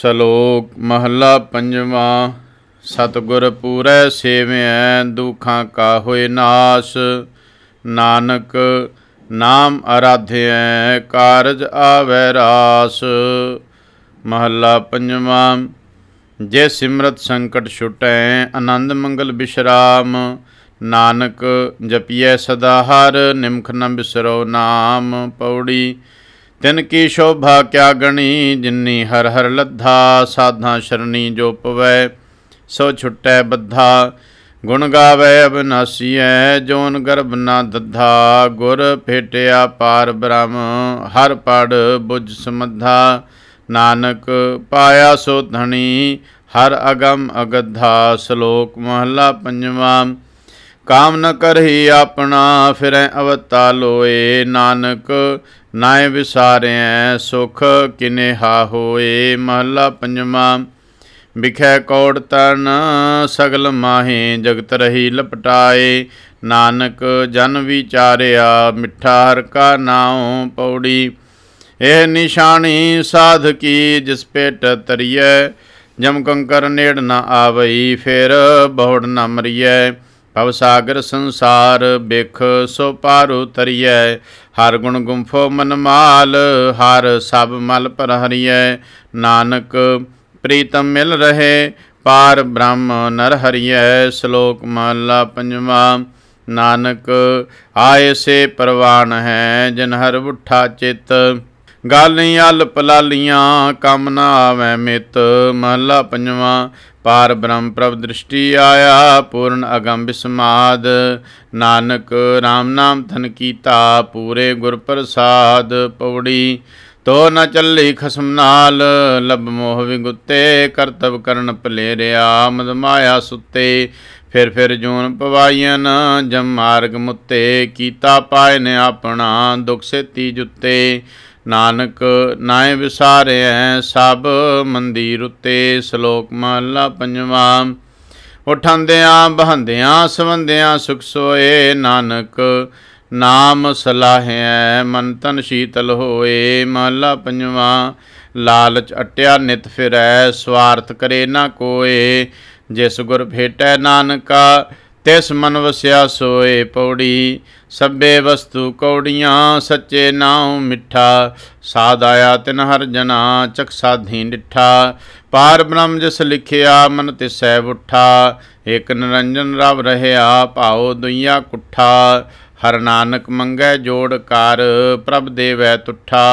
ਸ਼ਲੋਕ ਮਹਲਾ ਪੰਜਵਾਂ ਸਤਗੁਰ ਪੂਰੈ ਸੇਵਿਐ ਦੁਖਾਂ ਕਾ ਹੋਏ ਨਾਸ ਨਾਨਕ ਨਾਮ ਅਰਾਧਿਐ ਕਾਰਜ ਆਵੈ ਰਾਸ ਮਹੱਲਾ ਪੰਜਵਾਂ ਜੇ ਸਿਮਰਤ ਸੰਕਟ ਛੁਟੈ ਆਨੰਦ ਮੰਗਲ ਬਿਸ਼ਰਾਮ ਨਾਨਕ ਜਪੀਐ ਸਦਾ ਹਰ ਨਿਮਖ ਨ ਬਿਸਰੋ ਨਾਮ ਪੌੜੀ ਤਿਨ ਕੀ ਸ਼ੋਭਾ ਕਿਆ ਗਣੀ ਜਿਨਨੀ ਹਰ ਹਰ ਲੱਧਾ ਸਾਧਾਂ ਸ਼ਰਣੀ ਜੋ ਪਵੈ ਸੋ ਛੁਟੈ ਬੱਧਾ ਗੁਣ ਗਾਵੇ ਅਬਨਾਸੀਐ ਜੋਨ ਗਰਭ ਨਾ ਦੱਧਾ ਗੁਰ ਭੇਟਿਆ ਪਾਰ ਬ੍ਰਹਮ ਹਰ ਪੜ ਬੁਝ ਸਮਧਾ ਨਾਨਕ ਪਾਇਆ ਸੋ ਧਣੀ ਹਰ ਅਗਮ ਅਗਧਾ ਸ਼ਲੋਕ ਮਹਲਾ ਪੰਜਵਾਂ ਕਾਮ ਨ ਕਰਹੀ ਆਪਣਾ ਫਿਰੈ ਅਵਤਾ ਲੋਏ ਨਾਨਕ ਨਾਇ ਵਿਸਾਰਿਐ ਸੁਖ ਕਿਨੇ ਹਾ ਹੋਏ ਮਹਲਾ ਪੰਜਵਾਂ ਵਿਖੇ ਕੋੜ ਤਨ ਸਗਲ ਮਾਹੀ ਜਗਤ ਰਹੀ ਲਪਟਾਏ ਨਾਨਕ ਜਨ ਵਿਚਾਰਿਆ ਮਿੱਠਾ ਹਰ ਕਾ ਨਾਉ ਪੌੜੀ ਇਹ ਨਿਸ਼ਾਨੀ ਸਾਧ ਕੀ ਜਿਸ ਪੇਟ ਤਰੀਏ ਜਮ ਕੰਕਰ ਨੇੜ ਨਾ ਆਵਈ ਫਿਰ ਬਹੁੜ ਨ ਮਰੀਏ ਭਵ ਸਾਗਰ ਸੰਸਾਰ ਬਿਖ ਸੋ ਪਾਰੂ ਤਰੀਐ ਹਰ ਗੁਣ ਗੁੰਫੋ ਮਨ ਮਾਲ ਹਰ ਸਭ ਮਲ ਪਰਹਰੀਐ ਨਾਨਕ ਪ੍ਰੀਤਮ ਮਿਲ ਰਹੇ ਪਾਰ ਬ੍ਰਹਮ ਨਰ ਹਰੀਐ ਸ਼ਲੋਕ ਮਹਲਾ ਪੰਜਵਾ ਨਾਨਕ ਆਏ ਸੇ ਪਰਵਾਨ ਹੈ ਜਨ ਹਰ ਉਠਾ ਚਿਤ ਗਾਲੀਆਂ ਅਲ ਪਲਾਲੀਆਂ ਕੰਮ ਨਾ ਆਵੇ ਮਿਤ ਮਹਲਾ ਪੰਜਵਾ ਪਾਰ ਬ੍ਰਹਮ ਪ੍ਰਭ ਦ੍ਰਿਸ਼ਟੀ ਆਇਆ ਪੂਰਨ ਅਗੰਮ ਸਮਾਦ ਨਾਨਕ RAM ਨਾਮ ਧਨ ਕੀਤਾ ਪੂਰੇ ਗੁਰ ਪ੍ਰਸਾਦ ਪਉੜੀ ਤੋ ਨ ਚੱਲੀ ਖਸਮ ਨਾਲ ਲਬ ਮੋਹ ਵਿਗੁੱਤੇ ਕਰਤਵ ਕਰਨ ਭਲੇਰਿਆ ਮਦ ਮਾਇਆ ਸੁੱਤੇ ਫਿਰ ਫਿਰ ਜੂਨ ਪਵਾਈਨ ਜਮ ਮਾਰਗ ਮੁੱਤੇ ਕੀਤਾ ਪਾਇਨ ਆਪਣਾ ਦੁਖ ਸੇਤੀ ਜੁੱਤੇ ਨਾਨਕ ਨਾਏ ਵਿਸਾਰਿਆ ਸਭ ਮੰਦਿਰ ਉਤੇ ਸ਼ਲੋਕ ਮਹਲਾ ਪੰਜਵਾ ਉਠਾਂਦਿਆਂ ਬਹੰਦਿਆਂ ਸਵੰਦਿਆਂ ਸੁਖ ਸੋਏ ਨਾਨਕ ਨਾਮ ਸਲਾਹਿਆ ਮਨ ਤਨ ਸ਼ੀਤਲ ਹੋਏ ਮਹਲਾ ਪੰਜਵਾ ਲਾਲਚ ਅਟਿਆ ਨਿਤ ਫਿਰੈ ਸਵਾਰਥ ਕਰੇ ਨਾ ਕੋਏ ਜਿਸ ਗੁਰ ਭੇਟੈ ਨਾਨਕਾ ਤਿਸ ਮਨ ਵਸਿਆ ਸੋਏ ਪੌੜੀ ਸਭੇ ਵਸਤੂ ਕੌੜੀਆਂ ਸੱਚੇ ਨਾਉ ਮਿੱਠਾ ਸਾਧ ਆਇਆ ਤਿਨ ਹਰ ਜਨਾ ਚਖ ਸਾਧੀ ਡਿਠਾ ਪਾਰ ਬ੍ਰਹਮ ਜਿਸ ਲਿਖਿਆ ਮਨ ਤਿਸੈ ਉਠਾ ਏਕ ਨਰੰਜਨ ਰਵ ਰਹਿਆ ਭਾਉ ਦੁਈਆ ਕੁੱਠਾ ਹਰ ਨਾਨਕ ਮੰਗੈ ਜੋੜ ਕਰ ਪ੍ਰਭ ਦੇਵੈ ਤੁਠਾ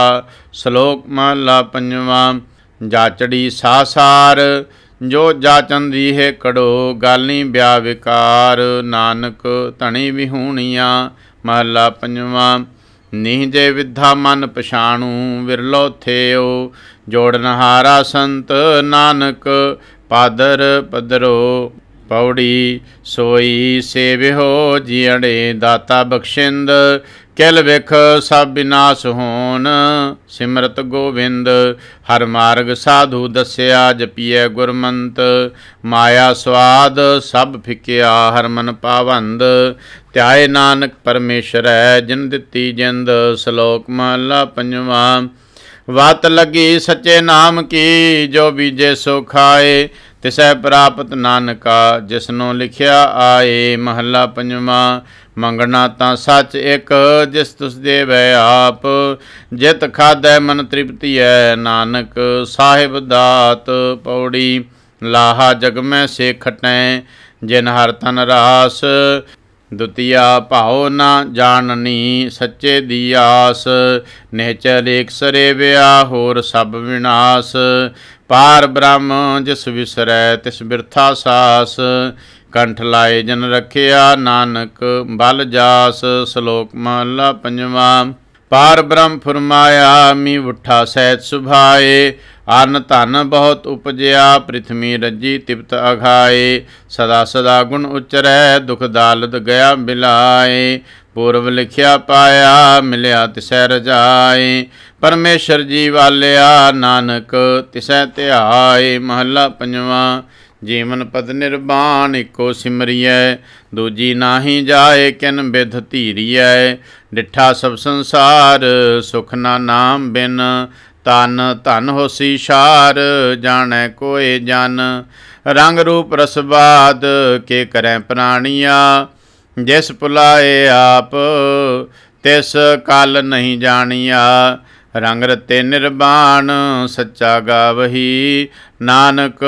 ਸ਼ਲੋਕ ਮਹਲਾ ਪੰਜਵਾਂ ਜਾਚੜੀ ਸਾਸਾਰ ਜੋ ਜਾਚਨ ਰੀਹੇ ਕੜੋ ਗਾਲੀ ਬਿਆ ਵਿਕਾਰ ਨਾਨਕ ਧਣੀ ਵਿਹੂਣੀਆਂ ਮਹਲਾ ਪੰਜਵਾਂ ਨੀਹ ਜੇ ਵਿਧਾ ਮਨ ਪਛਾਣੂ ਵਿਰਲੋ ਥੇਓ ਜੋੜਨ ਹਾਰਾ ਸੰਤ ਨਾਨਕ ਪਾਦਰ ਪਦਰੋ ਪੌੜੀ ਸੋਈ ਜੀ ਅੜੇ ਦਾਤਾ ਬਖਸ਼ਿੰਦ ਕਿਲ ਵਿਖ ਸਭ ਬਿਨਾਸ਼ ਹੋਣ ਸਿਮਰਤ ਗੋਬਿੰਦ ਹਰ ਮਾਰਗ ਸਾਧੂ ਦੱਸਿਆ ਜਪੀਏ ਗੁਰਮੰਤ ਮਾਇਆ ਸਵਾਦ ਸਭ ਫਿਕਿਆ ਹਰ ਮਨ ਪਾਵੰਦ ਧਿਆਏ ਨਾਨਕ ਪਰਮੇਸ਼ਰੈ ਜਿਨ ਦਿੱਤੀ ਜਿੰਦ ਸ਼ਲੋਕ ਮਹਲਾ ਪੰਜਵਾਂ ਵਾਤ ਲਗੀ ਸੱਚੇ ਨਾਮ ਕੀ ਜੋ ਬੀਜੇ ਸੋ ਖਾਏ ਤਿਸੈ ਪ੍ਰਾਪਤ ਨਾਨਕਾ ਜਿਸਨੋਂ ਲਿਖਿਆ ਆਏ ਮਹੱਲਾ ਪੰਜਵਾਂ ਮੰਗਣਾ ਤਾਂ ਸੱਚ ਇੱਕ ਜਿਸ ਤੁਸ ਦੇਵੈ ਆਪ ਜਿਤ ਖਾਦੈ ਮਨ ਤ੍ਰਿਪਤੀਐ ਨਾਨਕ ਸਾਹਿਬ ਦਾਤ ਪੌੜੀ ਲਾਹਾ ਜਗ ਮੈਂ ਸੇਖਟੈ ਜਿਨ ਹਰ ਤਨ ਰਾਸ ਦੁਤੀਆ ਭਾਉ ਨਾ ਜਾਣਨੀ ਸੱਚੇ ਦੀ ਆਸ ਨਹਿਚਰ ਏਕ ਸਰੇ ਵਿਆ ਹੋਰ ਸਭ ਵਿਨਾਸ਼ ਪਾਰ ਬ੍ਰਹਮ ਜਿਸ ਵਿਸਰੈ ਤਿਸ ਬਿਰਥਾ ਸਾਸ ਕੰਠ ਲਾਏ ਜਨ ਰਖਿਆ ਨਾਨਕ ਬਲ ਜਾਸ ਸ਼ਲੋਕ ਮਹਲਾ ਪੰਜਵਾਂ ਪਾਰ ਬ੍ਰਹਮ ਫਰਮਾਇਆ ਮੀ ਉਠਾ ਸਹਿਤ ਸੁਭਾਏ ਅਨ ਧਨ ਬਹੁਤ ਉਪਜਿਆ ਪ੍ਰਿਥਮੀ ਰੱਜੀ ਤਿਪਤ ਅਘਾਏ ਸਦਾ ਸਦਾ ਗੁਣ ਉਚਰੈ ਦੁਖ ਦਾਲਤ ਗਿਆ ਬਿਲਾਏ ਪੂਰਵ ਲਿਖਿਆ ਪਾਇਆ ਮਿਲਿਆ ਤਿਸੈ ਰਜਾਏ ਪਰਮੇਸ਼ਰ ਜੀ ਵਾਲਿਆ ਨਾਨਕ ਤਿਸੈ ਧਿਆਏ ਮਹਲਾ ਪੰਜਵਾਂ ਜੀਵਨ ਪਦ ਨਿਰਵਾਣ ਇਕੋ ਸਿਮਰੀਐ ਦੂਜੀ ਨਾਹੀ ਜਾਏ ਕਿਨ ਬਿਧ ਧੀਰੀਐ ਡਿਠਾ ਸਭ ਸੰਸਾਰ ਸੁਖ ਨਾ ਨਾਮ ਬਿਨ ਤਨ ਧਨ ਹੋਸੀ ਸ਼ਾਰ ਜਾਣੈ ਕੋਏ ਜਨ ਰੰਗ ਰੂਪ ਰਸਵਾਦ ਕੇ ਕਰੈ ਪ੍ਰਾਣੀਆਂ ਜਿਸ ਪੁਲਾਏ ਆਪ ਤਿਸ ਕਲ ਨਹੀਂ ਜਾਣੀਆ ਰੰਗ ਰਤੇ ਨਿਰਬਾਨ ਸੱਚਾ ਗਾਵਹੀ ਨਾਨਕ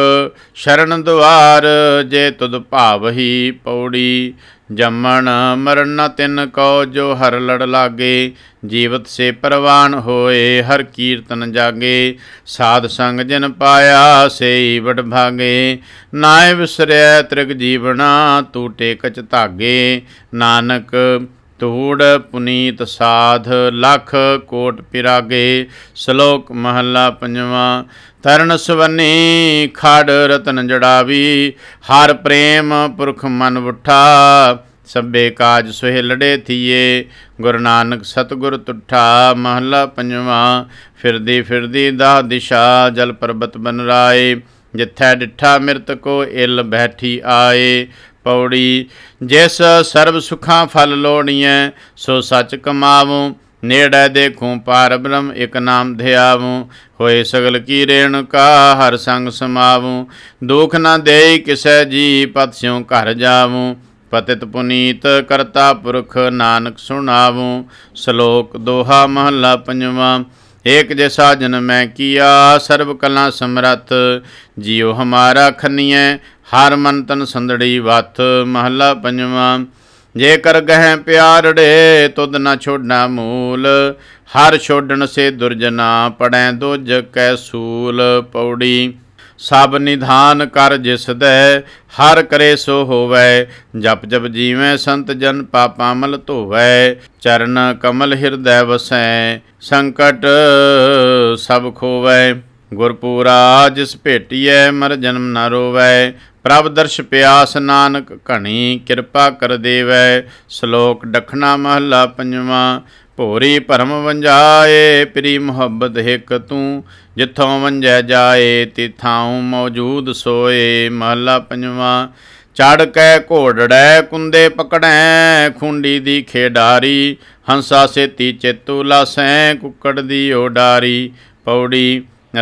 ਸ਼ਰਨ ਦੁਆਰ ਜੇ ਤੁਧ ਭਾਵਹੀ ਪੌੜੀ ਜੰਮਣ ਮਰਨ ਨ ਤਿੰਨ ਕੋ ਜੋ ਹਰ ਲੜ ਲਾਗੇ ਜੀਵਤ ਸੇ ਪ੍ਰਵਾਨ ਹੋਏ ਹਰ ਕੀਰਤਨ ਜਾਗੇ ਸਾਧ ਸੰਗ ਜਿਨ ਪਾਇਆ ਸੇਈ ਵਡ ਭਾਗੇ ਨਾਇ ਵਿਸਰੈ ਤ੍ਰਿਗ ਜੀਵਣਾ ਤੂਟੇ ਕਚ ਧਾਗੇ ਨਾਨਕ ਤੂੜ ਪੁਨੀਤ ਸਾਧ ਲਖ ਕੋਟ ਪਿਰਾਗੇ ਸ਼ਲੋਕ ਮਹੱਲਾ ਪੰਜਵਾਂ ਤਰਨ ਸਵਨੀ ਖੜ ਰਤਨ ਜੜਾਵੀ ਹਰ ਪ੍ਰੇਮ ਪੁਰਖ ਮਨ ਉਠਾ ਸਭੇ ਕਾਜ ਸੁਹਿ ਲੜੇ ਥੀਏ ਗੁਰੂ ਨਾਨਕ ਸਤਗੁਰ ਤੁਠਾ ਮਹਲਾ ਪੰਜਵਾਂ ਫਿਰਦੀ ਫਿਰਦੀ ਦਾ ਦਿਸ਼ਾ ਜਲ ਪਰਬਤ ਬਨ ਰਾਏ ਜਿੱਥੈ ਡਿਠਾ ਮਿਰਤ ਕੋ ਇਲ ਬੈਠੀ ਆਏ ਪੌੜੀ ਜਿਸ ਸਰਬ ਸੁਖਾਂ ਫਲ ਲੋਣੀਐ ਸੋ ਸੱਚ ਕਮਾਵੂੰ ਨੇੜੇ ਦੇਖੂੰ ਪਾਰ ਬ੍ਰਹਮ ਇਕ ਨਾਮ ਧਿਆਵੂੰ ਹੋਏ ਸਗਲ ਕੀ ਰੇਣ ਕਾ ਹਰ ਸੰਗ ਸਮਾਵੂੰ ਦੁਖ ਨਾ ਦੇਈ ਕਿਸੈ ਜੀ ਪਤ ਸਿਉ ਘਰ ਜਾਵੂੰ ਪਤਿਤ ਪੁਨੀਤ ਕਰਤਾ ਪੁਰਖ ਨਾਨਕ ਸੁਣਾਵੂੰ ਸ਼ਲੋਕ ਦੋਹਾ ਮਹਲਾ ਪੰਜਵਾਂ एक जैसा जन्म ਕੀਆ ਸਰਬ ਕਲਾ ਸਮਰਤ ਜਿਉ ਹਮਾਰਾ ਖੰਨੀਐ ਹਰ ਮਨ ਤਨ ਸੰਦੜੀ ਵਤ ਮਹੱਲਾ ਪੰਜਵਾ ਜੇਕਰ ਗਹਿ ਪਿਆਰੜੇ ਤੁਧ ਨਾ ਛੋਡਣਾ ਮੂਲ ਹਰ ਛੋਡਣ ਸੇ ਦੁਰਜਨਾ ਪੜੈ ਦੁਜ ਕੈ ਸੂਲ ਪੌੜੀ ਸਭ ਨਿਧਾਨ ਕਰ ਜਿਸ ਦੇ ਹਰ ਕਰੇ ਸੋ ਹੋਵੇ ਜਪ ਜਪ ਜੀਵੇ ਸੰਤ ਜਨ ਪਾਪਾਂ ਮਲ ਧੋਵੇ ਚਰਨ ਕਮਲ ਹਿਰਦੈ ਵਸੈ ਸੰਕਟ ਸਭ ਖੋਵੇ ਗੁਰਪੂਰਾ ਜਿਸ ਭੇਟੀਐ ਮਰ ਜਨਮ ਨਾ ਰੋਵੇ ਪ੍ਰਭ ਦਰਸ਼ ਪਿਆਸ ਨਾਨਕ ਘਣੀ ਕਿਰਪਾ ਕਰ ਦੇਵੇ ਸ਼ਲੋਕ ਡਖਣਾ ਮਹਲਾ ਪੰਜਵਾਂ ਭੋਰੀ ਭਰਮ ਵੰਜਾਏ ਪ੍ਰੀ ਮੁਹੱਬਤ ਹਿਕ ਤੂੰ ਜਿੱਥੋਂ ਵੰਜੈ ਜਾਏ ਤਿਥਾਉ ਮੌਜੂਦ ਸੋਏ ਮਹਲਾ ਪੰਜਵਾਂ ਚੜ ਕੇ ਘੋੜੜੈ ਕੁੰਦੇ ਪਕੜੈ ਖੁੰਡੀ ਦੀ ਖੇਡਾਰੀ ਹੰਸਾ ਸੇਤੀ ਚਿਤੂ ਲਾਸੈ ਕੁੱਕੜ ਦੀ ਓਡਾਰੀ ਪੌੜੀ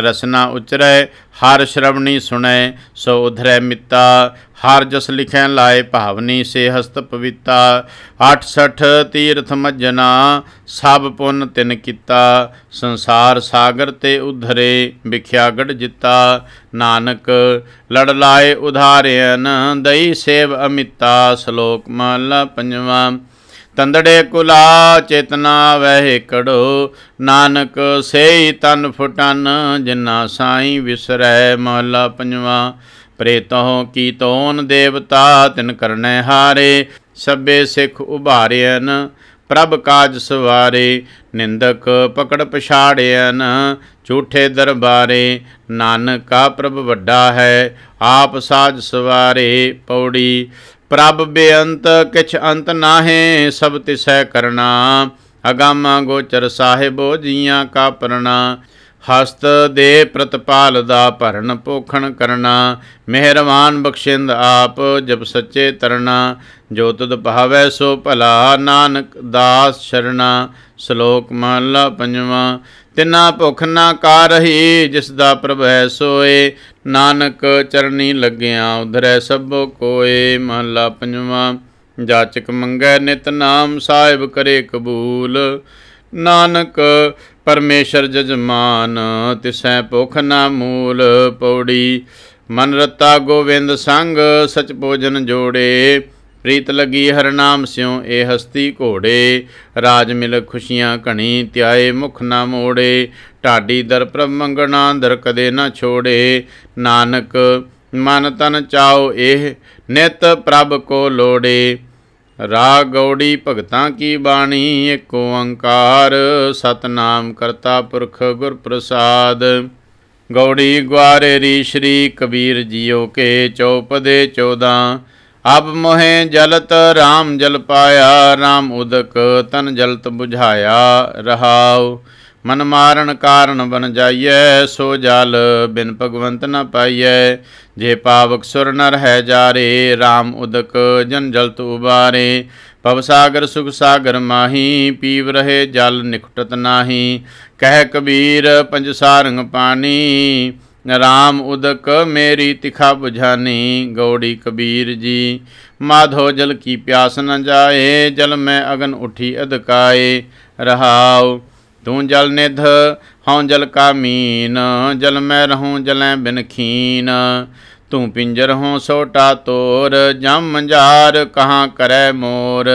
ਰਸਨਾ ਉਚਰੈ ਹਰ ਸ਼ਰਵਣੀ ਸੁਣੈ ਸੋ ਉਧਰੈ ਮਿੱਤਾ ਹਰ ਜਸ ਲਿਖੈ ਲਾਏ ਭਾਵਨੀ ਸੇ ਹਸਤ ਪਵਿੱਤਾ 68 ਤੀਰਥ ਮਜਨਾ ਸਭ ਪੁੰਨ ਤਿਨ ਕੀਤਾ ਸੰਸਾਰ ਸਾਗਰ ਤੇ ਉਧਰੇ ਵਿਖਿਆ ਗੜ ਜਿੱਤਾ ਨਾਨਕ ਲੜ ਲਾਏ ਉਧਾਰਿਆਨ ਦਈ ਸੇਵ ਅਮਿਤਾ ਸ਼ਲੋਕ ਮਹਲਾ ਪੰਜਵਾਂ ਤੰਦੜੇ ਕੁਲਾ ਚੇਤਨਾ ਵਹਿ ਕੜੋ ਨਾਨਕ ਸੇਈ ਤਨ ਫੁਟਨ ਜਿਨਾ ਸਾਈ ਵਿਸਰੈ ਮਹਲਾ ਪੰਜਵਾ ਪ੍ਰੇਤਹੁ ਕੀ ਤੋਨ ਦੇਵਤਾ ਤਿਨ ਕਰਨੈ ਹਾਰੇ ਸਭੇ ਸਿਖ ਉਭਾਰਿਐਨ ਪ੍ਰਭ ਕਾਜ ਸਵਾਰੇ ਨਿੰਦਕ ਪਕੜ ਪਛਾੜਿਐਨ ਝੂਠੇ ਦਰਬਾਰੇ ਨਾਨਕਾ ਪ੍ਰਭ ਵੱਡਾ ਹੈ ਆਪ ਸਾਜ ਸਵਾਰੇ ਪੌੜੀ ਪ੍ਰਭ ਬੇਅੰਤ ਕਿਛ ਅੰਤ ਨਾਹੇ ਸਭ ਤਿਸੈ ਕਰਨਾ ਅਗਾਮ ਗੋਚਰ ਸਾਹਿਬੋ ਜੀਆਂ ਕਾ ਪਰਣਾ ਹਸਤ ਦੇ ਪ੍ਰਤਪਾਲ ਦਾ ਭਰਨ ਪੋਖਣ ਕਰਨਾ ਮਿਹਰਮਾਨ ਬਖਸ਼ਿੰਦ ਆਪ ਜਬ ਸੱਚੇ ਤਰਣਾ ਜੋ ਤੁਧ ਭਾਵੈ ਸੋ ਭਲਾ ਨਾਨਕ ਦਾਸ ਸ਼ਰਣਾ ਸ਼ਲੋਕ ਮਹਲਾ ਪੰਜਵਾਂ ਤਿਨਾ ਭੁਖ ਨਾ ਕਾ ਰਹੀ ਜਿਸ ਦਾ ਪ੍ਰਭ ਹੈ ਸੋਏ ਨਾਨਕ ਚਰਨੀ ਲੱਗਿਆ ਉਧਰੈ ਸਭੋ ਕੋਏ ਮਹਲਾ ਪੰਜਵਾਂ ਜਾਚਕ ਮੰਗੈ ਨਿਤ ਨਾਮ ਸਾਹਿਬ ਕਰੇ ਕਬੂਲ ਨਾਨਕ ਪਰਮੇਸ਼ਰ ਜਜਮਾਨ ਤਿਸੈ ਭੁਖ ਨਾ ਮੂਲ ਪੌੜੀ ਮਨ ਰਤਾ ਗੋਵਿੰਦ ਸੰਗ ਸਚ ਭੋਜਨ ਜੋੜੇ ਪ੍ਰੀਤ ਲਗੀ ਹਰਨਾਮ ਸਿਉ ਇਹ ਹਸਤੀ ਘੋੜੇ ਰਾਜ ਮਿਲ ਖੁਸ਼ੀਆਂ ਕਣੀ ਤਿਆਏ ਮੁਖ ਨਾ ਮੋੜੇ ਢਾਡੀ ਦਰ ਪ੍ਰਭ ਮੰਗਣਾ ਦਰ ਕਦੇ ਨਾ ਛੋੜੇ ਨਾਨਕ ਮਨ ਤਨ ਚਾਉ ਇਹ ਨਿਤ ਪ੍ਰਭ ਕੋ ਲੋੜੇ ਰਾ ਗੌੜੀ ਭਗਤਾਂ ਕੀ ਬਾਣੀ ਏਕ ਓੰਕਾਰ ਸਤਨਾਮ ਕਰਤਾ ਪੁਰਖ ਗੁਰ ਪ੍ਰਸਾਦ ਗੌੜੀ ਗਵਾਰੇ ਰੀ ਸ਼੍ਰੀ ਕਬੀਰ ਜੀਓ ਕੇ ਚੌਪਦੇ 14 ਅਬ ਮੋਹਿ ਜਲਤ RAM ਜਲ ਪਾਇਆ RAM ਉਦਕ ਤਨ ਜਲਤ 부ਝਾਇਆ ਰਹਾਉ ਮਨ ਮਾਰਨ ਕਾਰਨ ਬਨ ਜਾਈਐ ਸੋ ਜਲ ਬਿਨ ਭਗਵੰਤ ਨ ਪਾਈਐ ਜੇ ਪਾਵਕ ਸੁਰ ਨਰ ਹੈ ਜਾਰੇ RAM ਉਦਕ ਜਨ ਜਲਤ ਉਬਾਰੇ ਭਵ ਸਾਗਰ ਸੁਖ ਸਾਗਰ ਮਾਹੀ ਪੀਵ ਰਹੇ ਜਲ ਨਿਕਟਤ ਨਾਹੀ ਕਹਿ ਕਬੀਰ ਪੰਜ ਸਾਰੰਗ ਪਾਣੀ ਰਾਮ ਉਦਕ ਮੇਰੀ ਤਿਖਾ 부ਝਾਨੀ ਗੌੜੀ ਕਬੀਰ ਜੀ ਮਾਧੋ ਜਲ ਕੀ ਪਿਆਸ ਨ ਜਾਏ ਜਲ ਮੈਂ ਅਗਨ ਉਠੀ ਅਦਕਾਏ ਰਹਾਉ ਤੂੰ ਜਲ ਨਿਧ ਹਉ ਜਲ ਕਾ ਮੀਨ ਜਲ ਮੈਂ ਰਹਉ ਜਲੈ ਬਿਨ ਖੀਨ ਤੂੰ ਪਿੰਜਰ ਹਉ ਸੋਟਾ ਤੋਰ ਜਮ ਮੰਝਾਰ ਕਹਾਂ ਕਰੈ ਮੋਰ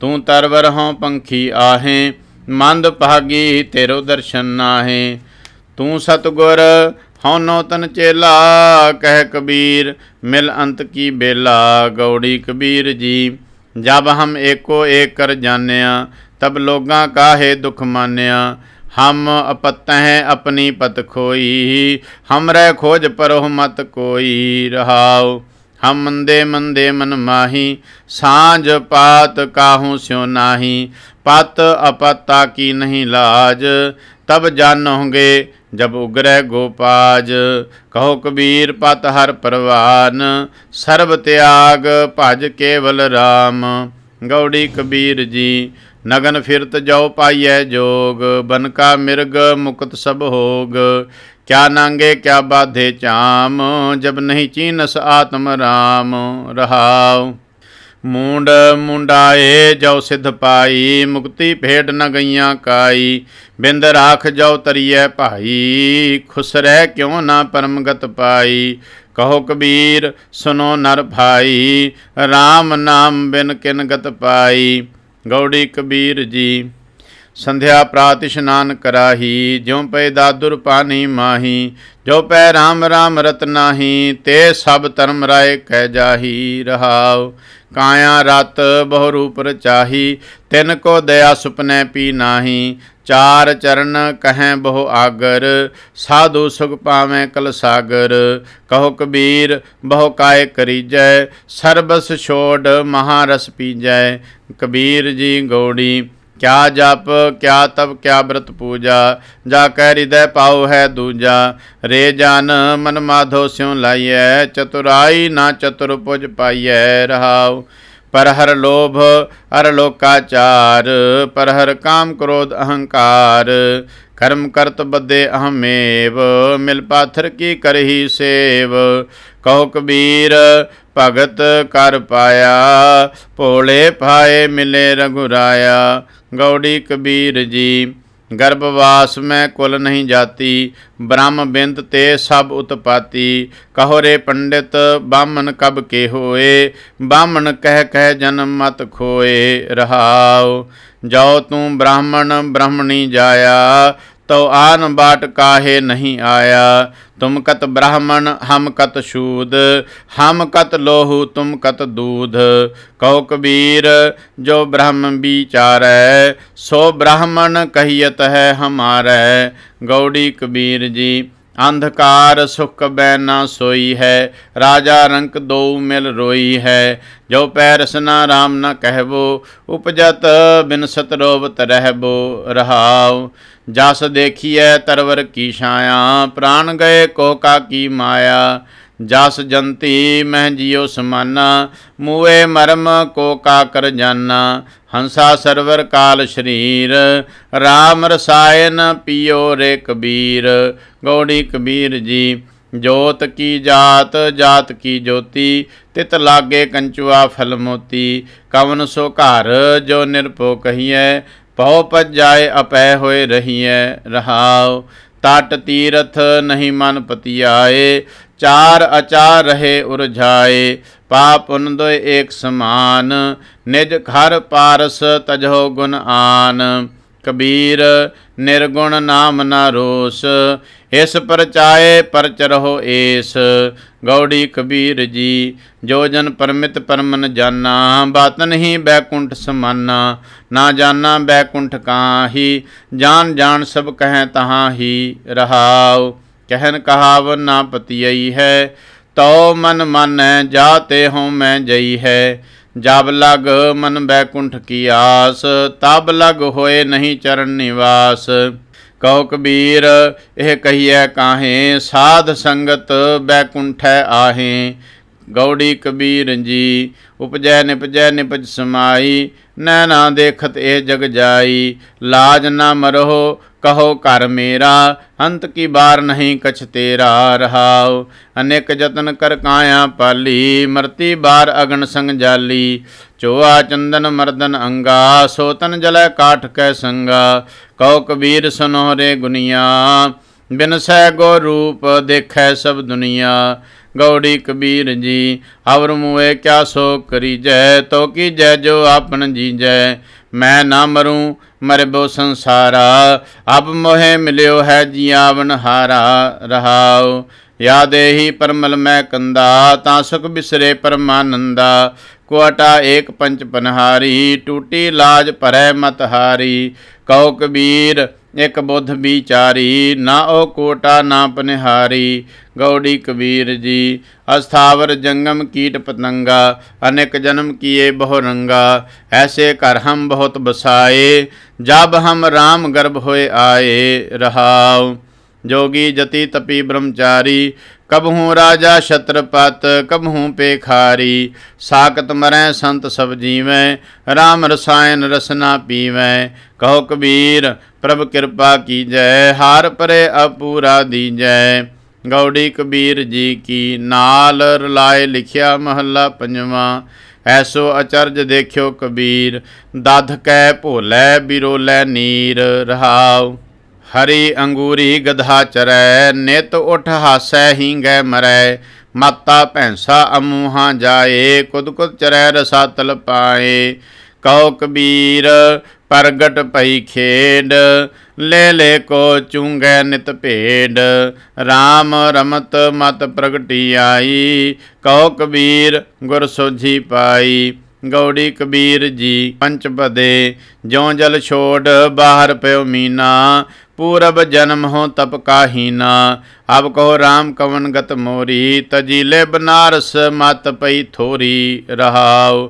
ਤੂੰ ਤਰਵਰ ਹਉ ਪੰਖੀ ਆਹੇ ਮੰਦ ਭਾਗੀ ਤੇਰੋ ਦਰਸ਼ਨ ਨਾਹੇ ਤੂੰ ਸਤਗੁਰ ਹਉਨੋ ਤਨ ਚੇਲਾ ਕਹਿ ਕਬੀਰ ਮਿਲ ਅੰਤ ਕੀ ਬੇਲਾ ਗੌੜੀ ਕਬੀਰ ਜੀ ਜਬ ਹਮ ਏਕੋ ਏਕ ਕਰ ਜਾਣਿਆ ਤਬ ਲੋਗਾ ਕਾਹੇ ਦੁਖ ਮਾਨਿਆ ਹਮ ਅਪਤ ਹੈ ਆਪਣੀ ਪਤ ਖੋਈ ਹਮਰੇ ਖੋਜ ਪਰੋ ਮਤ ਕੋਈ ਰਹਾਉ ਹਮ ਮੰਦੇ ਮੰਦੇ ਮਨ ਮਾਹੀ ਸਾਂਝ ਪਾਤ ਕਾਹੂ ਸਿਉ ਨਾਹੀ ਪਤ ਅਪਤਾ ਕੀ ਨਹੀਂ ਲਾਜ ਤਬ ਜਾਣੋਗੇ ਜਬ ਉਗਰੇ ਗੋਪਾਜ ਕਹੋ ਕਬੀਰ ਪਤ ਹਰ ਪਰਵਾਨ ਸਰਬ ਤਿਆਗ ਭਜ ਕੇਵਲ RAM ਗੌੜੀ ਕਬੀਰ ਜੀ ਨਗਨ ਫਿਰਤ ਜਾਉ ਪਾਈਐ ਜੋਗ ਬਨ ਕਾ ਮਿਰਗ ਮੁਕਤ ਸਭ ਹੋਗ ਕਿਆ ਨਾਂਗੇ ਕਿਆ ਬਾਧੇ ਚਾਮ ਜਬ ਨਹੀਂ ਚੀਨਸ ਆਤਮ RAM ਰਹਾਉ ਮੂੰਡ ਮੁੰਡਾਏ ਜੋ ਸਿੱਧ ਪਾਈ ਮੁਕਤੀ ਭੇਟ ਨ ਗਈਆਂ ਕਾਈ ਬਿੰਦ ਰਾਖ ਜੋ ਤਰੀਏ ਭਾਈ ਖੁਸਰੈ ਕਿਉ ਨਾ ਪਰਮਗਤ ਪਾਈ ਕਹੋ ਕਬੀਰ ਸੁਨੋ ਨਰ ਭਾਈ RAM ਨਾਮ ਬਿਨ ਕਿਨ ਗਤ ਪਾਈ ਗੌੜੀ ਕਬੀਰ ਜੀ ਸੰਧਿਆ ਪ੍ਰਾਤ ਇਸ਼ਨਾਨ ਕਰਾਹੀ ਜਿਉ ਪੈ ਦਾਦੁਰ ਪਾਣੀ ਮਾਹੀ ਜੋ ਪੈ RAM RAM ਨਾਹੀ ਤੇ ਸਭ ਧਰਮ ਰਾਏ ਕਹਿ ਜਾਹੀ ਰਹਾਉ ਕਾਇਆ ਰਤ ਬਹੁ ਰੂਪ ਰਚਾਹੀ ਤਿਨ ਕੋ ਦਇਆ ਸੁਪਨੇ ਪੀ ਨਾਹੀ ਚਾਰ ਚਰਨ ਕਹੈ ਬਹੁ ਆਗਰ ਸਾਧੂ ਸੁਖ ਪਾਵੇਂ ਕਲ ਸਾਗਰ ਕਹੋ ਕਬੀਰ ਬਹੁ ਕਾਇ ਕਰੀਜੈ ਸਰਬਸ ਛੋੜ ਮਹਾਰਸ ਪੀਜੈ ਕਬੀਰ ਜੀ ਗੋੜੀ ਕਿਆ ਜਪ ਕਿਆ ਤਪ ਕਿਆ ਬ੍ਰਤ ਪੂਜਾ ਜਾ ਕਹਿ ਹਿਰਦੈ ਪਾਉ ਹੈ ਦੂਜਾ ਰੇ ਜਨ ਮਨ ਮਾਧੋ ਸਿਉ ਲਾਈਐ ਚਤੁਰਾਈ ਨਾ ਚਤੁਰ ਪੁਜ ਪਾਈਐ ਰਹਾਉ ਪਰ ਹਰ ਲੋਭ ਅਰ ਲੋਕਾਚਾਰ ਪਰ ਹਰ ਕਾਮ ਕ੍ਰੋਧ ਅਹੰਕਾਰ ਕਰਮ ਕਰਤ ਬੱਦੇ ਅਹਮੇਵ ਮਿਲ ਪਾਥਰ ਕੀ ਕਰਹੀ ਸੇਵ ਕਹੋ ਕਬੀਰ ਭਗਤ ਕਰ ਪਾਇਆ ਭੋਲੇ ਭਾਏ ਮਿਲੇ ਰਘੁਰਾਇਆ ਗੌੜੀ ਕਬੀਰ ਜੀ ਗਰਭਵਾਸ ਮੈਂ ਕੁਲ ਨਹੀਂ ਜਾਤੀ ਬ੍ਰਹਮ ਬਿੰਦ ਤੇ ਸਭ ਉਤਪਾਤੀ ਕਹੋ ਰੇ ਪੰਡਿਤ ਬਾਮਨ ਕਬ ਕੇ ਹੋਏ ਬਾਮਨ ਕਹਿ ਕਹਿ ਜਨਮ ਮਤ ਖੋਏ ਰਹਾਉ ਜਾਉ ਤੂੰ ਬ੍ਰਾਹਮਣ ਬ੍ਰਹਮਣੀ ਜਾਇਆ तो आन बाट काहे नहीं आया तुम कत ब्राह्मण हम कत शूद हम कत लोहु तुम कत दूध कहो कबीर जो ब्रह्म विचार सो ब्राह्मण कहियत है हमारे गौड़ी कबीर जी ਅੰਧਕਾਰ ਸੁਖ ਬੈ ਨਾ ਸੋਈ ਹੈ ਰਾਜਾ ਰੰਕ ਦੋ ਮਿਲ ਰੋਈ ਹੈ ਜੋ ਪੈਰਸ ਨਾ RAM ਨਾ ਕਹਿਬੋ ਉਪਜਤ ਬਿਨ ਸਤ ਰੋਵਤ ਰਹਿਬੋ ਰਹਾਉ ਜਸ ਦੇਖੀਐ ਤਰਵਰ ਕੀ ਛਾਇਆ ਪ੍ਰਾਨ ਗਏ ਕੋ ਕਾ ਕੀ ਮਾਇਆ ਜਸ ਜੰਤੀ ਮਹਿ ਜਿਉ ਸਮਾਨਾ ਮੂਏ ਮਰਮ ਕੋ ਕਾ ਕਰ ਜਾਨਾ ਹੰਸਾ ਸਰਵਰ ਕਾਲ ਸ਼ਰੀਰ RAM ਰਸਾਇਨ ਪਿਓ ਰੇ ਕਬੀਰ ਗੋੜੀ ਕਬੀਰ ਜੀ ਜੋਤ ਕੀ ਜਾਤ ਜਾਤ ਕੀ ਜੋਤੀ ਤਿਤ ਲਾਗੇ ਕੰਚੁਆ ਫਲ ਮੋਤੀ ਕਵਨ ਸੋ ਘਰ ਜੋ ਨਿਰਪੋ ਕਹੀਐ ਪਉ ਪਜ ਜਾਏ ਅਪੈ ਹੋਏ ਰਹੀਐ ਰਹਾਉ ਤਾਟ ਤੀਰਥ ਨਹੀਂ ਮਨ ਪਤੀ ਆਏ ਚਾਰ ਅਚਾਰ ਰਹੇ ਉਰਝਾਏ ਪਾਪ ਦੋਇ ਏਕ ਸਮਾਨ ਨਿਜ ਘਰ ਪਾਰਸ ਤਜੋ ਗੁਣ ਆਨ ਕਬੀਰ ਨਿਰਗੁਣ ਨਾਮ ਨਾ ਰੋਸ ਇਸ ਪਰਚਾਏ ਪਰਚ ਰਹੋ ਏਸ ਗੌੜੀ ਕਬੀਰ ਜੀ ਜੋ ਜਨ ਪਰਮਿਤ ਪਰਮਨ ਜਾਨਾ ਬਾਤ ਹੀ ਬੈਕੁੰਠ ਸਮਾਨਾ ਨਾ ਜਾਨਾ ਬੈਕੁੰਠ ਕਾਹੀ ਜਾਨ ਜਾਨ ਸਭ ਕਹੈ ਤਹਾਂ ਹੀ ਰਹਾਉ ਕਹਿਨ ਕਹਾਵ ਨਾ ਪਤੀਈ ਹੈ ਤਉ ਮਨ ਮਾਨੈ ਜਾਤੇ ਹਉ ਮੈਂ ਜਈ ਹੈ ਜਬ ਲਗ ਮਨ ਬੈਕੁੰਠ ਕੀ ਆਸ ਤਬ ਲਗ ਹੋਏ ਨਹੀਂ ਚਰਨ ਨਿਵਾਸ ਕਉ ਕਬੀਰ ਇਹ ਕਹੀਐ ਕਾਹੇ ਸਾਧ ਸੰਗਤ ਬੈਕੁੰਠੈ ਆਹੇ ਗੌੜੀ ਕਬੀਰ ਜੀ ਉਪਜੈ ਨਿਪਜੈ ਨਿਪਜ ਸਮਾਈ ਨੈਣਾ ਦੇਖਤ ਇਹ ਜਗ ਜਾਈ ਲਾਜ ਨਾ ਮਰੋ कहो कर मेरा अंत की बार नहीं कछ तेरा रहाओ अनेक जतन कर काया पाली मरती बार अगन संग जाली चोआ चंदन मर्दन अंगा सोतन जल काठ कै संगा कहो कबीर सुनो रे गुनिया बिन सह गो रूप देखै सब दुनिया ਗੌੜੀ ਕਬੀਰ ਜੀ ਹਵਰ ਮੂਏ ਕਿਆ ਸੋ ਕਰੀ ਜੈ ਤੋ ਕੀ ਜੈ ਜੋ ਆਪਨ ਜੀਜੈ ਮੈਂ ਨਾ ਮਰੂੰ ਮਰਬੋ ਸੰਸਾਰਾ ਅਬ ਮੋਹੇ ਮਿਲਿਓ ਹੈ ਜੀਆਵਨ ਹਾਰਾ ਰਹਾਉ ਯਾ ਦੇਹੀ ਪਰਮਲ ਮੈਂ ਕੰਦਾ ਤਾਂ ਸੁਖ ਬਿਸਰੇ ਪਰਮਾਨੰਦਾ ਕੋਟਾ ਏਕ ਪੰਚ ਪਨਹਾਰੀ ਟੂਟੀ ਲਾਜ ਪਰੈ ਮਤ ਹਾਰੀ ਕਉ ਕਬੀਰ ਇਕ ਬੁੱਧ ਵਿਚਾਰੀ ਨਾ ਉਹ ਕੋਟਾ ਨਾ ਪਨਿਹਾਰੀ ਗੌੜੀ ਕਬੀਰ ਜੀ ਅਸਥਾਵਰ ਜੰਗਮ ਕੀਟ ਪਤੰਗਾ ਅਨੇਕ ਜਨਮ ਕੀਏ ਬਹੁ ਰੰਗਾ ਐਸੇ ਘਰ ਹਮ ਬਹੁਤ ਬਸਾਏ ਜਬ ਹਮ RAM ਗਰਭ ਹੋਏ ਆਏ ਰਹਾਉ ਜੋਗੀ ਜਤੀ ਤਪੀ ਬ੍ਰਹਮਚਾਰੀ ਕਬਹੂ ਰਾਜਾ ਛਤਰਪਤ ਕਬਹੂ ਪੇਖਾਰੀ ਸਾਖਤ ਮਰੈ ਸੰਤ ਸਭ ਜੀਵੈ RAM ਰਸਾਇਨ ਰਸਨਾ ਪੀਵੈ ਕਹੋ ਕਬੀਰ ਪ੍ਰਭ ਕਿਰਪਾ ਕੀਜੈ ਹਾਰ ਪਰੇ ਅਪੂਰਾ ਦੀਜੈ ਗੌੜੀ ਕਬੀਰ ਜੀ ਕੀ ਨਾਲ ਰਲਾਇ ਲਿਖਿਆ ਮਹੱਲਾ ਪੰਜਵਾਂ ਐਸੋ ਅਚਰਜ ਦੇਖਿਓ ਕਬੀਰ ਦਧ ਕੈ ਭੋਲੇ ਬਿਰੋਲੇ ਨੀਰ ਰਹਾਉ ਹਰੀ ਅੰਗੂਰੀ ਗਧਾ ਚਰੈ ਨਿਤ ਉਠ ਹਾਸੈ ਹੀਂਗੈ ਮਰੈ ਮਾਤਾ ਭੈਂਸਾ ਅਮੂਹਾ ਜਾਏ ਕੁਦ ਕੁਦ ਚਰੈ ਰਸਾ ਤਲ ਪਾਏ ਕਉ ਕਬੀਰ ਪ੍ਰਗਟ ਪਈ ਖੇਡ ਲੈ ਲੈ ਕੋ ਚੁੰਗੈ ਨਿਤ ਭੇਡ RAM ਰਮਤ ਮਤ ਪ੍ਰਗਟੀ ਆਈ ਕਉ ਕਬੀਰ ਗੁਰ ਸੋਝੀ ਪਾਈ ਗੌੜੀ ਕਬੀਰ ਜੀ ਪੰਚ ਪਦੇ ਜਿਉ ਜਲ ਛੋੜ ਬਾਹਰ ਪਿਓ ਮੀਨਾ पूरब जन्म हो तप काहीना अब कहो राम कवन गत मोरी तजीले बनारस मत पई थोरी रहाओ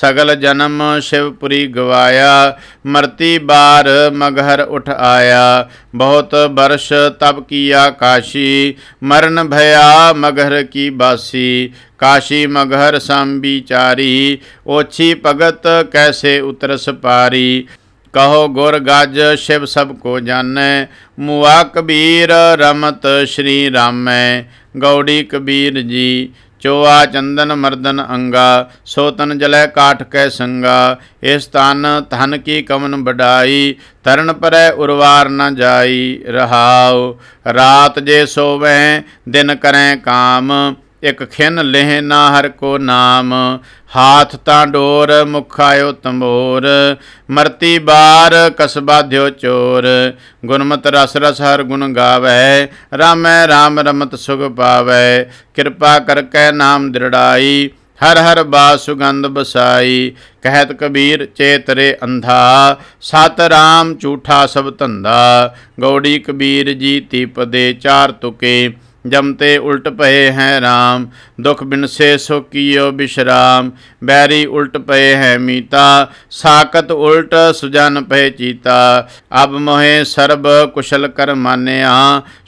सगल जन्म शिवपुरी गवाया मरती बार मगहर उठ आया बहुत वर्ष तप किया काशी मरण भया मगहर की बासी काशी मगहर साम्बीचारी ओछी भगत कैसे उतरस पारी ਕਹੋ ਗੁਰ ਗੱਜ ਸ਼ਿਵ ਸਭ ਕੋ ਜਾਣੈ ਮੁਆ ਕਬੀਰ ਰਮਤ ਸ਼੍ਰੀ ਰਾਮੈ ਗੌੜੀ ਕਬੀਰ ਜੀ ਚੋਆ ਚੰਦਨ ਮਰਦਨ ਅੰਗਾ ਸੋ ਤਨ ਜਲੈ ਕਾਠ ਕੈ ਸੰਗਾ ਇਸ ਤਨ ਧਨ ਕੀ ਕਮਨ ਬਡਾਈ ਤਰਨ ਪਰੈ ਉਰਵਾਰ ਨ ਜਾਈ ਰਹਾਉ ਰਾਤ ਜੇ ਸੋਵੈ ਦਿਨ ਕਰੈ ਕਾਮ ਇਕ ਖਿਨ ਲਹਿ ਨਾ ਹਰ ਕੋ ਨਾਮ ਹਾਥ ਤਾਂ ਡੋਰ ਮੁਖ ਆਇਓ ਤੰਬੋਰ ਮਰਤੀ ਬਾਰ ਕਸਬਾ ਧਿਓ ਚੋਰ ਗੁਰਮਤ ਰਸ ਰਸ ਹਰ ਗੁਣ ਗਾਵੇ ਰਾਮੈ ਰਾਮ ਰਮਤ ਸੁਖ ਪਾਵੇ ਕਿਰਪਾ ਕਰ ਕੈ ਨਾਮ ਦਿੜਾਈ ਹਰ ਹਰ ਬਾ ਸੁਗੰਧ ਬਸਾਈ ਕਹਿਤ ਕਬੀਰ ਚੇਤਰੇ ਅੰਧਾ ਸਤ ਰਾਮ ਝੂਠਾ ਸਭ ਧੰਦਾ ਗੌੜੀ ਕਬੀਰ ਜੀ ਤੀਪ ਦੇ ਚਾਰ ਤੁਕੇ ਜਮਤੇ ਉਲਟ ਪਏ ਹੈ RAM ਦੁਖ ਬਿਨਸੇ ਸੋ ਕੀਓ ਬਿਸ਼ਰਾਮ ਬੈਰੀ ਉਲਟ ਪਏ ਹੈ ਮੀਤਾ ਸਾਕਤ ਉਲਟ ਸੁਜਨ ਪਏ ਚੀਤਾ ਅਬ ਮੋਹੇ ਸਰਬ ਕੁਸ਼ਲ ਕਰ ਮਾਨਿਆ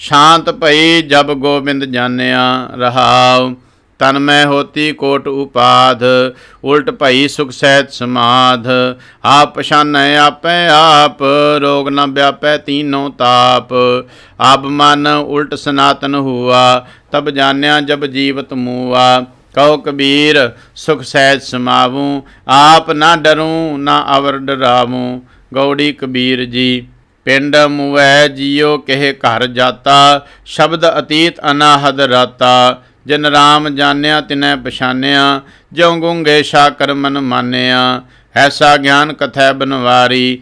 ਸ਼ਾਂਤ ਭਈ ਜਬ ਗੋਬਿੰਦ ਜਾਣਿਆ ਰਹਾਉ ਤਨ ਮੈਂ ਹੋਤੀ ਕੋਟ ਉਪਾਧ ਉਲਟ ਭਈ ਸੁਖ ਸਹਿਤ ਸਮਾਧ ਆਪ ਪਛਾਨੈ ਆਪੈ ਆਪ ਰੋਗ ਨ ਵਿਆਪੈ ਤੀਨੋ ਤਾਪ ਆਪ ਮਨ ਉਲਟ ਸਨਾਤਨ ਹੁਆ ਤਬ ਜਾਣਿਆ ਜਬ ਜੀਵਤ ਮੂਆ ਕਹੋ ਕਬੀਰ ਸੁਖ ਸਹਿਤ ਸਮਾਵੂ ਆਪ ਨਾ ਡਰੂ ਨਾ ਅਵਰ ਡਰਾਵੂ ਗੌੜੀ ਕਬੀਰ ਜੀ ਪਿੰਡ ਮੁਵੈ ਜਿਉ ਕਹਿ ਘਰ ਜਾਤਾ ਸ਼ਬਦ ਅਤੀਤ ਅਨਾਹਦ ਰਾਤਾ ਜਨ ਰਾਮ ਜਾਣਿਆ ਤਿਨੈ ਪਛਾਨਿਆ ਜਿਉ ਗੁੰਗੇ ਸਾ ਕਰਮਨ ਮਾਨਿਆ ਐਸਾ ਗਿਆਨ ਕਥੈ ਬਨਵਾਰੀ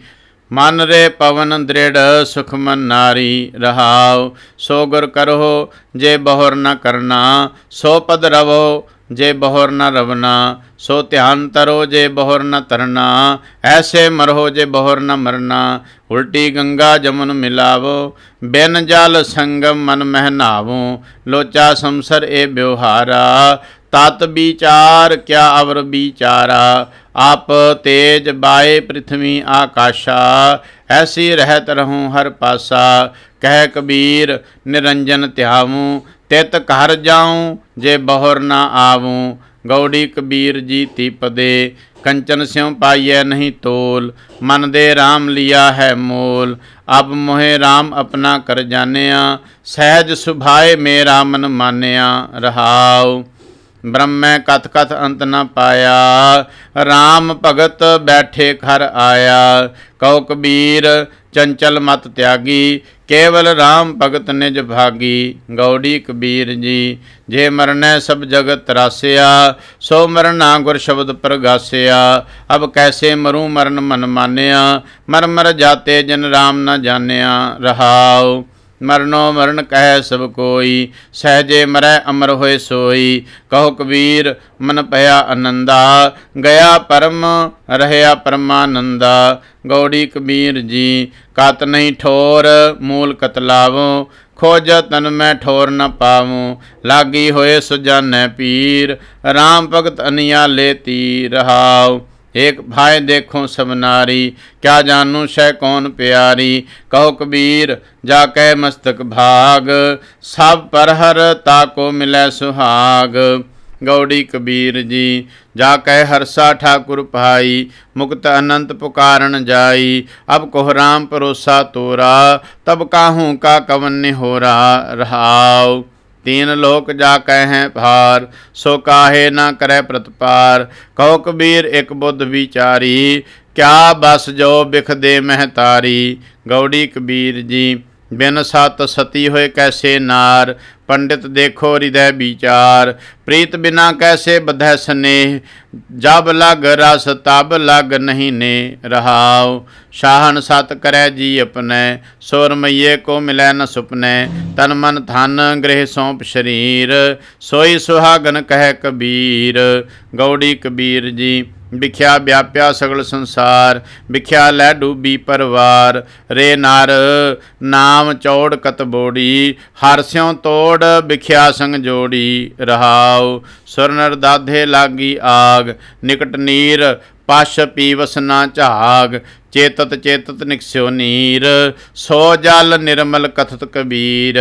ਮਨ ਰੇ ਪਵਨ ਦ੍ਰਿੜ ਸੁਖ ਮਨ ਨਾਰੀ ਰਹਾਉ ਸੋ ਗੁਰ ਕਰੋ ਜੇ ਬਹੁਰ ਨ ਕਰਨਾ ਸੋ ਪਦ ਰਵੋ ਜੇ ਬਹੁਰ ਨ ਰਵਨਾ ਸੋ ਧਿਆਨ ਤਰੋ ਜੇ ਬਹੁਰ ਨ ਤਰਨਾ ਐਸੇ ਮਰੋ ਜੇ ਬਹੁਰ ਨ ਮਰਨਾ ਉਲਟੀ ਗੰਗਾ ਜਮਨ ਮਿਲਾਵੋ ਬਿਨ ਜਲ ਸੰਗਮ ਮਨ ਮਹਿਨਾਵੋ ਲੋਚਾ ਸੰਸਰ ਏ ਬਿਵਹਾਰਾ ਤਤ ਵਿਚਾਰ ਕਿਆ ਅਵਰ ਵਿਚਾਰਾ ਆਪ ਤੇਜ ਬਾਏ ਪ੍ਰithvi ਆਕਾਸ਼ਾ ਐਸੀ ਰਹਿਤ ਰਹੂੰ ਹਰ ਪਾਸਾ ਕਹਿ ਕਬੀਰ ਨਿਰੰਜਨ ਧਿਆਵੂ ਤਿਤ ਘਰ ਜਾਉ ਜੇ ਬਹਰ ਨਾ ਆਵੂ ਗੌੜੀ ਕਬੀਰ ਜੀ ਤਿਪ ਦੇ ਕੰਚਨ ਸਿਉ ਪਾਈਐ ਨਹੀਂ ਤੋਲ ਮਨ ਦੇ RAM ਲਿਆ ਹੈ ਮੋਲ ਅਬ ਮੋਹਿ RAM ਆਪਣਾ ਕਰ ਜਾਣਿਆ ਸਹਿਜ ਸੁਭਾਏ ਮੇਰਾ ਮਨ ਮਾਨਿਆ ਰਹਾਉ ਬ੍ਰਹਮੈ ਕਤ ਕਤ ਅੰਤ ਨ ਪਾਇਆ RAM ਭਗਤ ਬੈਠੇ ਘਰ ਆਇਆ ਕਉ ਕਬੀਰ ਚੰਚਲ ਮਤ ਤਿਆਗੀ ਕੇਵਲ RAM ਭਗਤ ਨਿਜ ਭਾਗੀ ਗੌੜੀ ਕਬੀਰ ਜੀ ਜੇ ਮਰਨੈ ਸਭ ਜਗਤ ਤਰਾਸਿਆ ਸੋ ਮਰਨਾ ਗੁਰ ਸ਼ਬਦ ਪ੍ਰਗਾਸਿਆ ਅਬ ਕੈਸੇ ਮਰੂ ਮਰਨ ਮਨ ਮਾਨਿਆ ਮਰ ਮਰ ਜਾਤੇ ਜਨ RAM ਨਾ ਜਾਣਿਆ ਰਹਾਉ ਮਰਨੋ ਮਰਨ ਕਹੈ ਸਭ ਕੋਈ ਸਹਜੇ ਮਰੈ ਅਮਰ ਹੋਏ ਸੋਈ ਕਹੋ ਕਬੀਰ ਮਨ ਭਇਆ ਅਨੰਦਾ ਗਿਆ ਪਰਮ ਰਹਿਆ ਪਰਮਾਨੰਦਾ ਗੌੜੀ ਕਬੀਰ ਜੀ ਕਤ ਨਹੀਂ ਠੋਰ ਮੂਲ ਕਤਲਾਵੋ ਖੋਜ ਤਨ ਮੈਂ ਠੋਰ ਨ ਪਾਵੂੰ ਲਾਗੀ ਹੋਏ ਸੁਜਾਨੈ ਪੀਰ RAM ਭਗਤ ਅਨਿਆ ਲੇਤੀ ਰਹਾਉ एक भाई देखो सब नारी क्या जानू शह कौन प्यारी कहो कबीर जा कह मस्तक भाग सब पर हर ताको मिले सुहाग गौड़ी कबीर जी जा कह हरसा ठाकुर पाई मुक्त अनंत पुकारण जाई अब कोह राम परोसा तोरा तब काहू का कवन हो रहा रहाओ तीन लोक जा कहें भार सो काहे ना करे प्रतपार कहो कबीर एक बुद्ध विचारी ਕਿਆ ਬਸ ਜੋ ਬਿਖਦੇ ਮਹਤਾਰੀ ਗੌੜੀ ਕਬੀਰ ਜੀ ਬਿਨ ਸਤ ਸਤੀ ਹੋਏ ਕੈਸੇ ਨਾਰ ਪੰਡਿਤ ਦੇਖੋ ਹਿਰਦੈ ਵਿਚਾਰ ਪ੍ਰੀਤ ਬਿਨਾ ਕੈਸੇ ਬਧੈ ਸਨੇਹ ਜਬ ਲਗ ਰਸ ਤਬ ਲਗ ਨਹੀਂ ਨੇ ਰਹਾਉ ਸ਼ਾਹਨ ਸਤ ਕਰੈ ਜੀ ਆਪਣੈ ਸੁਰਮਈਏ ਕੋ ਮਿਲੈ ਨ ਸੁਪਨੇ ਤਨ ਮਨ ਧਨ ਗ੍ਰਹਿ ਸੋਪ ਸ਼ਰੀਰ ਸੋਈ ਸੁਹਾਗਨ ਕਹਿ ਕਬੀਰ ਗੌੜੀ ਕਬੀਰ ਜੀ ਵਿਖਿਆ ਵਿਆਪਿਆ ਸਗਲ ਸੰਸਾਰ ਵਿਖਿਆ ਲੈ ਡੂਬੀ ਪਰਵਾਰ ਰੇ ਨਰ ਨਾਮ ਚੌੜ ਕਤਬੋੜੀ ਹਰ ਸਿਉ ਤੋੜ ਵਿਖਿਆ ਸੰਗ ਜੋੜੀ ਰਹਾਉ ਸੁਰਨਰ ਦਾਧੇ ਲਾਗੀ ਆਗ ਨਿਕਟ ਨੀਰ ਪਸ਼ ਪੀਵਸ ਨਾ ਝਾਗ ਚੇਤਤ ਚੇਤਤ ਨਿਕਸਿਓ ਨੀਰ ਸੋ ਜਲ ਨਿਰਮਲ ਕਥਤ ਕਬੀਰ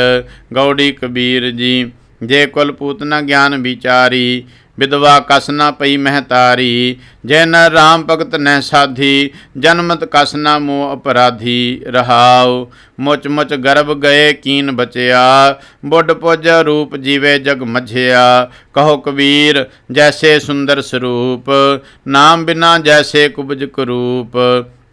ਗੌੜੀ ਕਬੀਰ ਜੀ ਜੇ ਕੁਲ ਪੂਤਨਾ ਗਿਆਨ ਵਿਚਾਰੀ ਵਿਦਵਾ ਕਸ ਨਾ ਪਈ ਮਹਤਾਰੀ ਜੈ ਨ RAM ਭਗਤ ਨਹਿ ਸਾਧੀ ਜਨਮਤ ਕਸ ਨਾ ਮੋ ਅਪਰਾਧੀ ਰਹਾਉ ਮੁਚ ਮੁਚ ਗਰਭ ਗਏ ਕੀਨ ਬਚਿਆ ਬੁੱਢ ਪੁੱਜ ਰੂਪ ਜੀਵੇ ਜਗ ਮਝਿਆ ਕਹੋ ਕਬੀਰ ਜੈਸੇ ਸੁੰਦਰ ਸਰੂਪ ਨਾਮ ਬਿਨਾ ਜੈਸੇ ਕੁਬਜ ਕਰੂਪ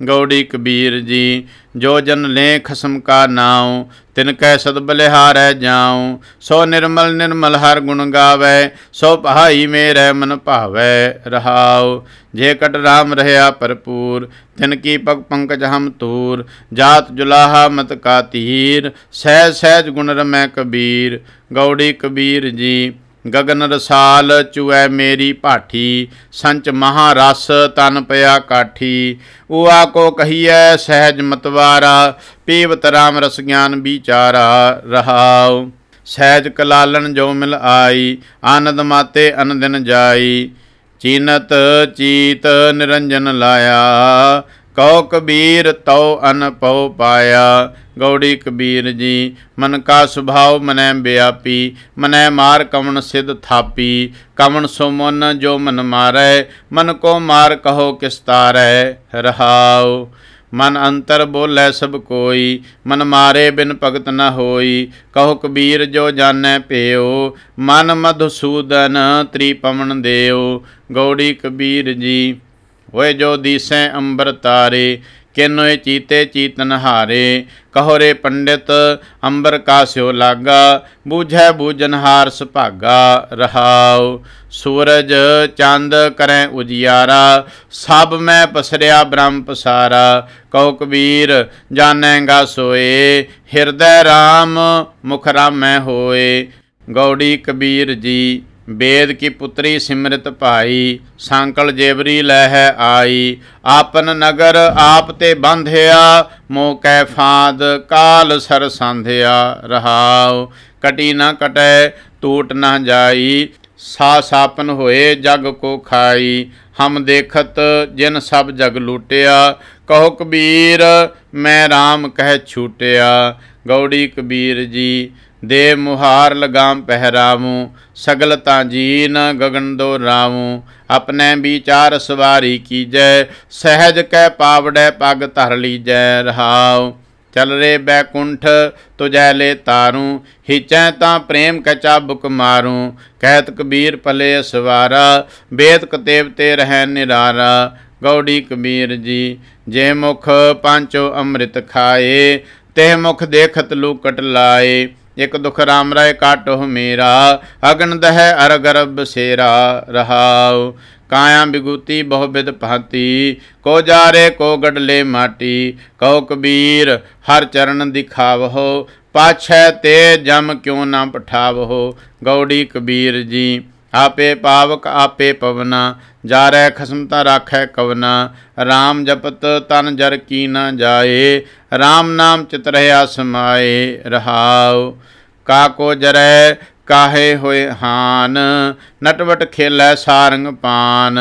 ਗੌੜੀ ਕਬੀਰ ਜੀ ਜੋ ਜਨ ਲੈ ਖਸਮ ਕਾ ਨਾਉ ਤਿਨ ਕੈ ਸਦ ਬਲਿਹਾਰੈ ਜਾਉ ਸੋ ਨਿਰਮਲ ਨਿਰਮਲ ਹਰ ਗੁਣ ਗਾਵੇ ਸੋ ਭਾਈ ਮੇਰੇ ਮਨ ਭਾਵੇ ਰਹਾਉ ਜੇ ਕਟ ਰਾਮ ਰਹਾ ਭਰਪੂਰ ਤਿਨ ਕੀ ਪਗ ਪੰਕਜ ਹਮ ਤੂਰ ਜਾਤ ਜੁਲਾਹਾ ਮਤ ਕਾ ਤੀਰ ਸਹਿ ਸਹਿਜ ਗੁਣ ਰਮੈ ਕਬੀਰ ਗੌੜੀ ਕਬੀਰ ਜੀ ਗਗਨ ਰਸਾਲ ਚੁਐ ਮੇਰੀ ਭਾਠੀ ਸੰਚ ਮਹਾ ਰਸ ਤਨ ਪਿਆ ਕਾਠੀ ਉਆ ਕੋ ਕਹੀਐ ਸਹਿਜ ਮਤਵਾਰਾ ਪੀਵਤ ਰਾਮ ਰਸ ਗਿਆਨ ਵਿਚਾਰਾ ਰਹਾਉ ਸਹਿਜ ਕਲਾਲਨ ਜੋ ਮਿਲ ਆਈ ਆਨੰਦ ਮਾਤੇ ਅਨੰਦਨ ਜਾਈ ਚੀਨਤ ਚੀਤ ਨਿਰੰਜਨ ਲਾਇਆ ਕਉ ਕਬੀਰ ਤਉ ਅਨ ਪਉ ਪਾਇਆ ਗੌੜੀ ਕਬੀਰ ਜੀ ਮਨ ਕਾ ਸੁਭਾਵ ਮਨੈ ਬਿਆਪੀ ਮਨੈ ਮਾਰ ਕਮਨ ਸਿਧ ਥਾਪੀ ਸੋ ਸੁਮਨ ਜੋ ਮਨ ਮਾਰੈ ਮਨ ਕੋ ਮਾਰ ਕਹੋ ਕਿਸ ਤਾਰੈ ਰਹਾਉ ਮਨ ਅੰਤਰ ਬੋਲੇ ਸਭ ਕੋਈ ਮਨ ਮਾਰੇ ਬਿਨ ਭਗਤ ਨ ਹੋਈ ਕਹੋ ਕਬੀਰ ਜੋ ਜਾਣੈ ਪਿਓ ਮਨ ਮਧੂਸੂਦਨ ਤ੍ਰਿਪਵਨ ਦੇਓ ਗੌੜੀ ਕਬੀਰ ਜੀ ਹੋਏ ਜੋ ਦੀਸੈ ਅੰਬਰ ਤਾਰੇ ਕਿਨੋਏ ਚੀਤੇ ਚੀਤਨ ਹਾਰੇ ਕਹੋਰੇ ਪੰਡਿਤ ਅੰਬਰ ਕਾ ਸਿਓ ਲਾਗਾ ਬੂਝੈ ਬੂਜਨ ਹਾਰ ਸੁਭਾਗਾ ਰਹਾਉ ਸੂਰਜ ਚੰਦ ਕਰੈ ਉਜਿਆਰਾ ਸਭ ਮੈਂ ਪਸਰਿਆ ਬ੍ਰਹਮ ਪਸਾਰਾ ਕਹੋ ਕਬੀਰ ਜਾਣੈਗਾ ਸੋਏ ਹਿਰਦੈ RAM ਮੁਖ ਰਾਮੈ ਹੋਏ ਗੌੜੀ ਕਬੀਰ ਜੀ ਵੇਦ ਕੀ ਪੁੱਤਰੀ ਸਿਮਰਤ ਭਾਈ ਸੰਕਲ ਜੇਵਰੀ ਲਹਿ ਆਈ ਆਪਨ ਨਗਰ ਆਪ ਤੇ ਬੰਧਿਆ ਮੋ ਕੈ ਫਾਦ ਕਾਲ ਸਰ ਸੰਧਿਆ ਰਹਾਉ ਕਟੀ ਨਾ ਕਟੈ ਟੂਟ ਨਾ ਜਾਈ ਸਾ ਸਾਪਨ ਹੋਏ ਜਗ ਕੋ ਖਾਈ ਹਮ ਦੇਖਤ ਜਿਨ ਸਭ ਜਗ ਲੂਟਿਆ ਕਹੋ ਕਬੀਰ ਮੈਂ RAM ਕਹਿ ਛੂਟਿਆ ਗੌੜੀ ਕਬੀਰ ਜੀ ਦੇ ਮੁਹਾਰ ਲਗਾਮ ਪਹਿਰਾਵੂ ਸਗਲ ਤਾਂ ਜੀਨ ਗਗਨ ਦੋ ਰਾਵੂ ਆਪਣੇ ਵਿਚਾਰ ਸਵਾਰੀ ਕੀਜੈ ਸਹਿਜ ਕੈ ਪਾਵੜੈ ਪਗ ਧਰ ਲੀਜੈ ਰਹਾਉ ਚਲ ਰੇ ਬੈਕੁੰਠ ਤੁਜੈ ਲੈ ਤਾਰੂ ਹਿਚੈ ਤਾਂ ਪ੍ਰੇਮ ਕਚਾ ਬੁਕ ਮਾਰੂ ਕਹਿਤ ਕਬੀਰ ਭਲੇ ਸਵਾਰਾ ਬੇਦ ਕਤੇਵ ਤੇ ਰਹਿ ਨਿਰਾਰਾ ਗੌੜੀ ਕਬੀਰ ਜੀ ਜੇ ਮੁਖ ਪੰਚੋ ਅੰਮ੍ਰਿਤ ਖਾਏ ਤੇ ਮੁਖ ਦੇਖਤ ਲੂਕਟ ਲਾਏ ਇਕ ਦੁਖ ਰਾਮ ਰਹਿ ਕਾਟੋ ਮੇਰਾ ਅਗਨ ਦਹਿ ਅਰ ਗਰਭ ਸੇਰਾ ਰਹਾਉ ਕਾਇਆ ਬਿਗੂਤੀ ਬਹੁ ਵਿਦ ਭਾਤੀ ਕੋ ਜਾਰੇ ਕੋ ਗਡਲੇ ਮਾਟੀ ਕਉ ਕਬੀਰ ਹਰ ਚਰਨ ਦਿਖਾਵਹੋ ਪਾਛੈ ਤੇ ਜਮ ਕਿਉ ਨਾ ਪਠਾਵਹੋ ਗੌੜੀ ਕਬੀਰ ਜੀ ਆਪੇ ਪਾਵਕ ਆਪੇ ਪਵਨਾ ਜਾ ਰਹਿ ਖਸਮਤਾ ਰਾਖੈ ਕਵਨਾ RAM ਜਪਤ ਤਨ ਜਰ ਕੀ ਨਾ ਜਾਏ RAM ਨਾਮ ਚਿਤ ਰਹਾ ਸਮਾਏ ਰਹਾਉ ਕਾ ਕੋ ਜਰੈ ਕਾਹੇ ਹੋਏ ਹਾਨ ਨਟਵਟ ਖੇਲੈ ਸਾਰੰਗ ਪਾਨ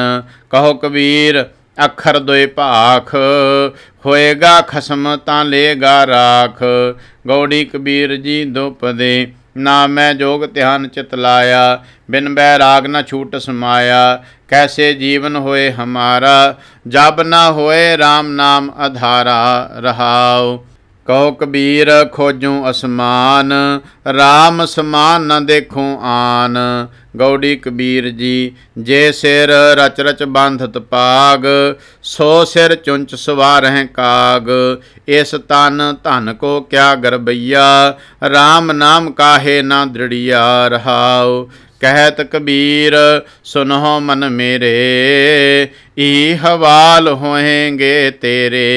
ਕਹੋ ਕਬੀਰ ਅਖਰ ਦੋਇ ਭਾਖ ਹੋਏਗਾ ਖਸਮ ਤਾਂ ਲੇਗਾ ਰਾਖ ਗੌੜੀ ਕਬੀਰ ਜੀ ਦੁਪਦੇ ਨਾ ਮੈਂ ਜੋਗ ਧਿਆਨ ਚਿਤ ਲਾਇਆ ਬਿਨ ਬੈਰਾਗ ਨਾ ਛੂਟ ਸਮਾਇਆ ਕੈਸੇ ਜੀਵਨ ਹੋਏ ਹਮਾਰਾ ਜਬ ਨਾ ਹੋਏ RAM ਨਾਮ ਆਧਾਰਾ ਰਹਾਉ ਕਉ ਕਬੀਰ ਖੋਜੂ ਅਸਮਾਨ RAM ਸਮਾਨ ਨ ਦੇਖੂ ਆਨ ਗੌੜੀ ਕਬੀਰ ਜੀ ਜੇ ਸਿਰ ਰਚ ਰਚ ਬੰਧਤ ਪਾਗ ਸੋ ਸਿਰ ਚੁੰਚ ਸਵਾਰਹਿ ਕਾਗ ਇਸ ਤਨ ਧਨ ਕੋ ਕਿਆ ਗਰਬਈਆ RAM ਨਾਮ ਕਾਹੇ ਨਾ ਦ੍ਰਿੜਿਆ ਰਹਾਉ ਕਹਿਤ ਕਬੀਰ ਸੁਨਹੁ ਮਨ ਮੇਰੇ ਈ ਹਵਾਲ ਹੋਏਗੇ ਤੇਰੇ